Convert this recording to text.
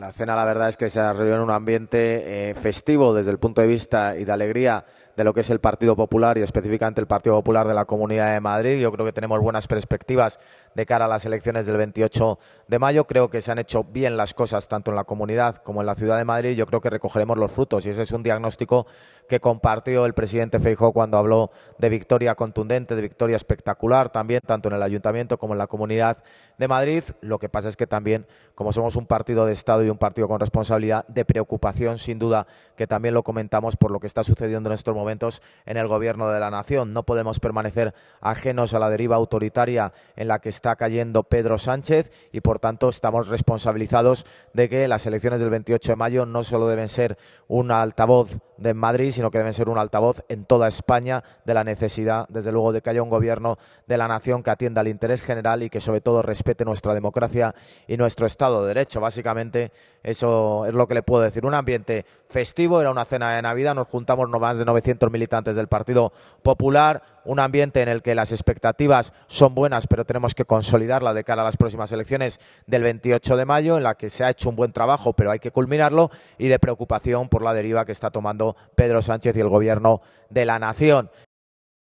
la cena la verdad es que se desarrolló en un ambiente eh, festivo desde el punto de vista y de alegría de lo que es el Partido Popular y específicamente el Partido Popular de la Comunidad de Madrid. Yo creo que tenemos buenas perspectivas de cara a las elecciones del 28 de mayo. Creo que se han hecho bien las cosas tanto en la comunidad como en la ciudad de Madrid. Yo creo que recogeremos los frutos y ese es un diagnóstico que compartió el presidente Feijo cuando habló de victoria contundente, de victoria espectacular también, tanto en el ayuntamiento como en la comunidad de Madrid. Lo que pasa es que también, como somos un partido de Estado y un partido con responsabilidad, de preocupación sin duda, que también lo comentamos por lo que está sucediendo en estos momentos en el gobierno de la nación. No podemos permanecer ajenos a la deriva autoritaria en la que cayendo Pedro Sánchez y por tanto estamos responsabilizados de que las elecciones del 28 de mayo no solo deben ser un altavoz de Madrid, sino que deben ser un altavoz en toda España de la necesidad, desde luego, de que haya un gobierno de la nación que atienda al interés general y que sobre todo respete nuestra democracia y nuestro Estado de Derecho. Básicamente eso es lo que le puedo decir. Un ambiente festivo, era una cena de Navidad, nos juntamos no más de 900 militantes del Partido Popular, un ambiente en el que las expectativas son buenas, pero tenemos que consolidarla de cara a las próximas elecciones del 28 de mayo, en la que se ha hecho un buen trabajo, pero hay que culminarlo, y de preocupación por la deriva que está tomando Pedro Sánchez y el Gobierno de la Nación.